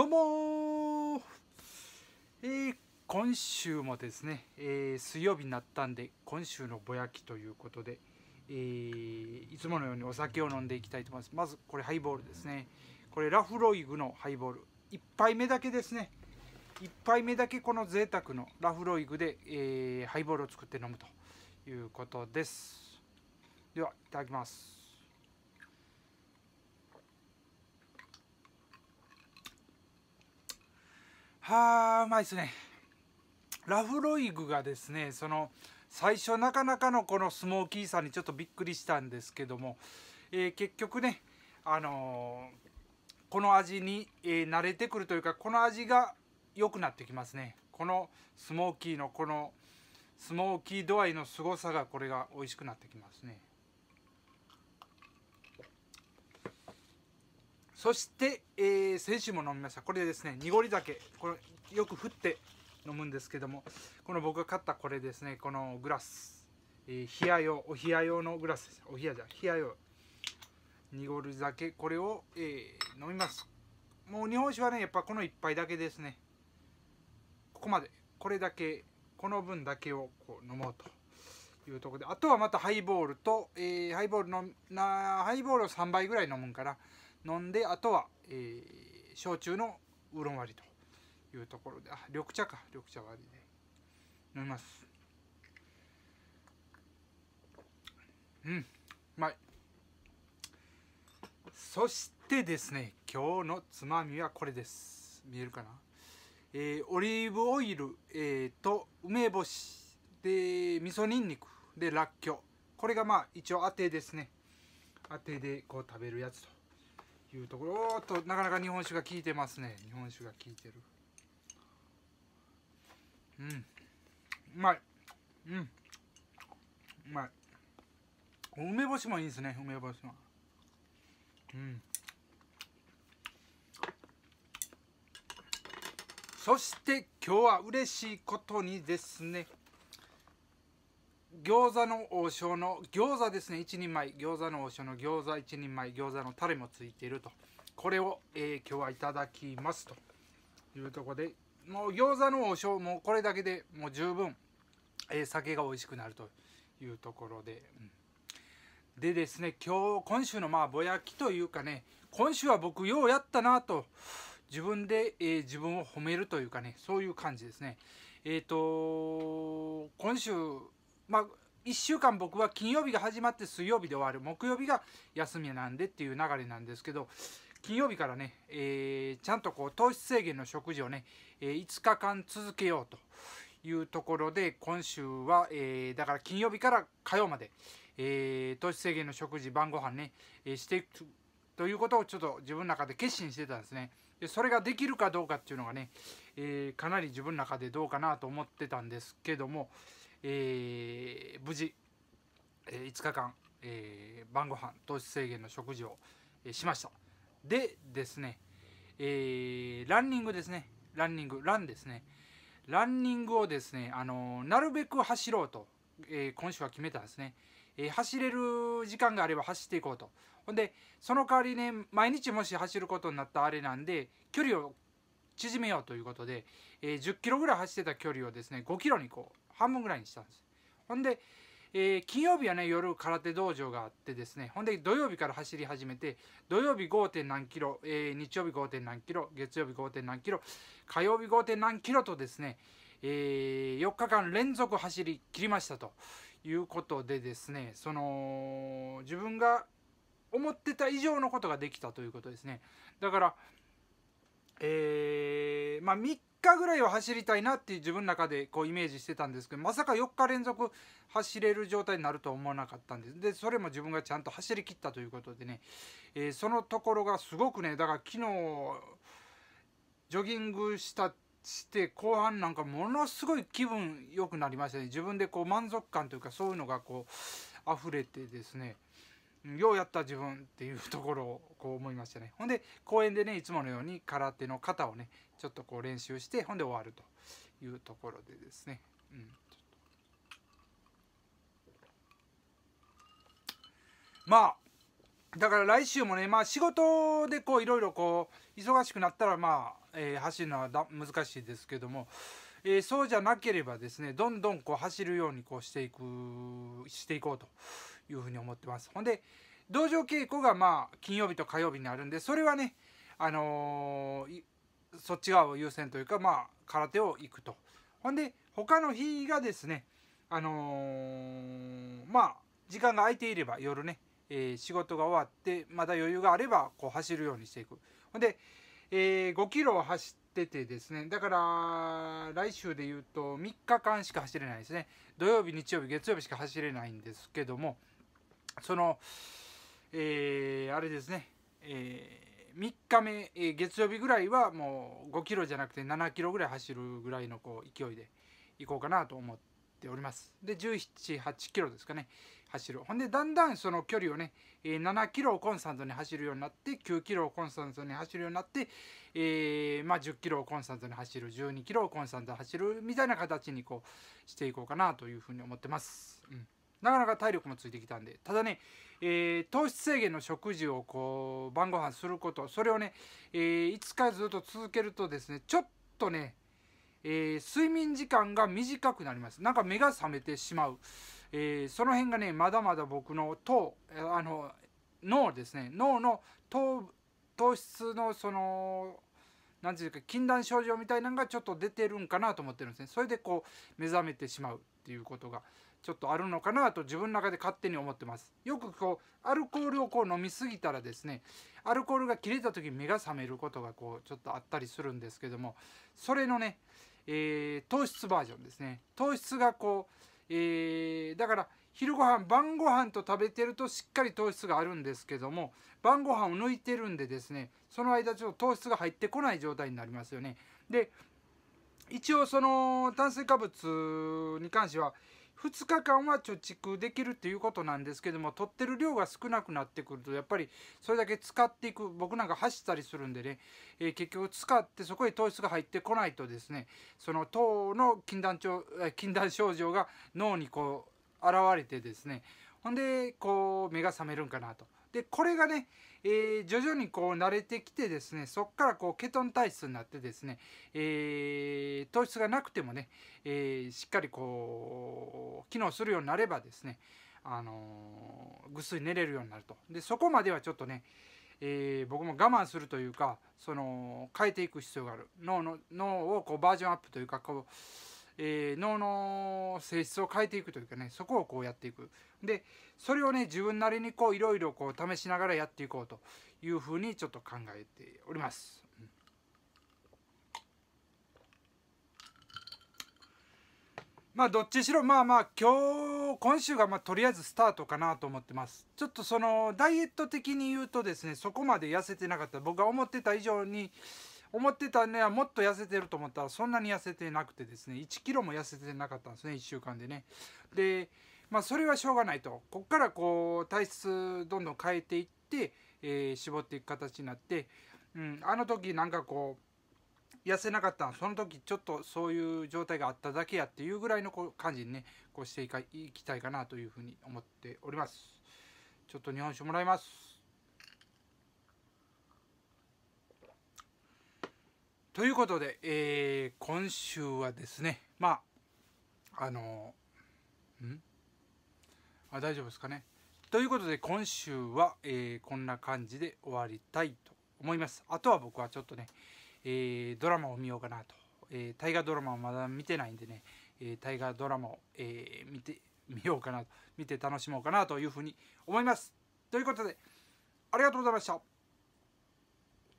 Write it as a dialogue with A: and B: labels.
A: どうもえー、今週もですね、えー、水曜日になったんで今週のぼやきということで、えー、いつものようにお酒を飲んでいきたいと思いますまずこれハイボールですねこれラフロイグのハイボール1杯目だけですね1杯目だけこの贅沢のラフロイグで、えハイボールを作って飲むということですではいただきますはあうまいですねラフロイグがですねその最初なかなかのこのスモーキーさにちょっとびっくりしたんですけども、えー、結局ねあのー、この味に、えー、慣れてくるというかこの味が良くなってきますねこのスモーキーのこのスモーキー度合いの凄さがこれが美味しくなってきますねそして、えー、先週も飲みましたこれですね濁り酒これよく振って飲むんですけどもこの僕が買ったこれですねこのグラス、えー、冷や用お冷や用のグラスですお冷やじゃ冷や用濁り酒これを、えー、飲みますもう日本酒はねやっぱこの一杯だけですねここまでこれだけこの分だけをこう飲もうというところであとはまたハイボールと、えー、ハイボールのなハイボールを3杯ぐらい飲むんかな飲んであとは、えー、焼酎のウろロン割りというところであ緑茶か緑茶割りで飲みますうんうまいそしてですね今日のつまみはこれです見えるかなえー、オリーブオイル、えー、と梅干しで味噌にんにくでらっきょうこれがまあ一応あてですねあてでこう食べるやつというところおっとなかなか日本酒が効いてますね日本酒が効いてるうんうまいうんうまい梅干しもいいですね梅干しはうんそして今日は嬉しいことにですね餃子の王将の餃子ですね一人前餃子の王将の餃子一人前餃子のタレもついているとこれを、えー、今日はいただきますというとこでもう餃子の王将もこれだけでもう十分、えー、酒が美味しくなるというところで、うん、でですね今日今週のまあぼやきというかね今週は僕ようやったなと自分で、えー、自分を褒めるというかねそういう感じですねえっ、ー、と今週まあ、1週間僕は金曜日が始まって水曜日で終わる木曜日が休みなんでっていう流れなんですけど金曜日からね、えー、ちゃんとこう糖質制限の食事をね、えー、5日間続けようというところで今週は、えー、だから金曜日から火曜まで、えー、糖質制限の食事晩ご飯ね、えー、していくということをちょっと自分の中で決心してたんですねでそれができるかどうかっていうのがね、えかなり自分の中でどうかなと思ってたんですけどもえー、無事、えー、5日間、えー、晩ご飯糖質制限の食事を、えー、しましたでですね、えー、ランニングですねランニングランですねランニングをですね、あのなるべく走ろうと、え今週は決めたんですね、え走れる時間があれば走っていこうとほんでその代わりね毎日もし走ることになったあれなんで距離を縮めようということで、えー、10キロぐらい走ってた距離をですね5キロにこう半分ぐらいにしたんですほんで、えー、金曜日はね夜空手道場があってですねほんで土曜日から走り始めて土曜日 5. 点何キロ、えー、日曜日 5. 点何キロ月曜日 5. 点何キロ火曜日 5. 点何キロとですね、えー、4日間連続走り切りましたということでですねその自分が思ってた以上のことができたということですねだからえー、まあ3日ぐらいは走りたいなっていう自分の中でこうイメージしてたんですけどまさか4日連続走れる状態になるとは思わなかったんですでそれも自分がちゃんと走りきったということでね、えー、そのところがすごくねだから昨日ジョギングしたして後半なんかものすごい気分良くなりましたね自分でこう満足感というかそういうのがこう溢れてですねようやった自分っていうところをこう思いましたねほんで公園でねいつものように空手の型をねちょっとこう練習してほんで終わるというところでですね、うん、まあだから来週もねまあ仕事でこういろいろこう忙しくなったらまあ、えー、走るのはだ難しいですけどもえー、そうじゃなければですねどんどんこう走るようにこうしていくしていこうというふうに思ってます。ほんで、道場稽古がまあ金曜日と火曜日にあるんで、それはね、あのー、そっち側を優先というか、まあ、空手を行くと。ほんで、他の日がですね、あのー、まあ、時間が空いていれば夜ね、えー、仕事が終わって、まだ余裕があれば、こう走るようにしていく。ほんで、えー、5キロを走っててですね、だから、来週で言うと3日間しか走れないですね。土曜日、日曜日、月曜日しか走れないんですけども、その、えー、あれですね、えー、3日目、えー、月曜日ぐらいはもう5キロじゃなくて7キロぐらい走るぐらいのこう勢いで行こうかなと思っております。で、17、8キロですかね、走る。ほんで、だんだんその距離をね、えー、7キロをコンスタントに走るようになって、9キロをコンスタントに走るようになって、えー、まあ、10キロをコンスタントに走る、12キロをコンスタントに走るみたいな形にこうしていこうかなというふうに思ってます。うんなかなか体力もついてきたんでただね、えー、糖質制限の食事をこう晩ご飯することそれをね、えー、5日ずっと続けるとですねちょっとね、えー、睡眠時間が短くなりますなんか目が覚めてしまう、えー、その辺がねまだまだ僕の糖あの脳ですね脳の糖糖質のその何ていうか禁断症状みたいなのがちょっと出てるんかなと思ってるんですねそれでこう目覚めてしまうっていうことがちょっとあるのかなと自分の中で勝手に思ってますよくこうアルコールをこう飲みすぎたらですねアルコールが切れた時に目が覚めることがこうちょっとあったりするんですけどもそれのね、えー、糖質バージョンですね糖質がこう、えー、だから昼ご飯晩ご飯と食べてるとしっかり糖質があるんですけども晩ご飯を抜いてるんでですねその間ちょっと糖質が入ってこない状態になりますよねで一応その炭水化物に関しては2日間は貯蓄できるっていうことなんですけども取ってる量が少なくなってくるとやっぱりそれだけ使っていく僕なんか走ったりするんでね、えー、結局使ってそこへ糖質が入ってこないとですねその糖の禁断症禁断症状が脳にこう現れてですねほんでこう目が覚めるんかなと。でこれがねえー、徐々にこう慣れてきてですねそこからこうケトン体質になってですね、えー、糖質がなくてもね、えー、しっかりこう機能するようになればですね、あのぐっすり寝れるようになるとでそこまではちょっとね、え僕も我慢するというかその変えていく必要がある脳の脳をこうバージョンアップというかこうえー、脳の性質を変えていくというかねそこをこうやっていくでそれをね自分なりにこういろいろこう試しながらやっていこうというふうにちょっと考えております。まあどっちしろまあまあ今日今週がまあとりあえずスタートかなと思ってますちょっとそのダイエット的に言うとですねそこまで痩せてなかった僕が思ってた以上に思ってたねもっと痩せてると思ったらそんなに痩せてなくてですね1キロも痩せてなかったんですね1週間でねでまあそれはしょうがないとこっからこう体質どんどん変えていって、えー、絞っていく形になって、うん、あの時なんかこう痩せなかったその時ちょっとそういう状態があっただけやっていうぐらいの感じにねこうしていきたいかなというふうに思っておりますちょっと日本酒もらいますということで、えー、今週はですねまああのんあ大丈夫ですかねということで今週は、えー、こんな感じで終わりたいと思いますあとは僕はちょっとね、えー、ドラマを見ようかなと、え大河ドラマをまだ見てないんでね、え大河ドラマを、え見てみようかなと見て楽しもうかなというふうに思いますということでありがとうございました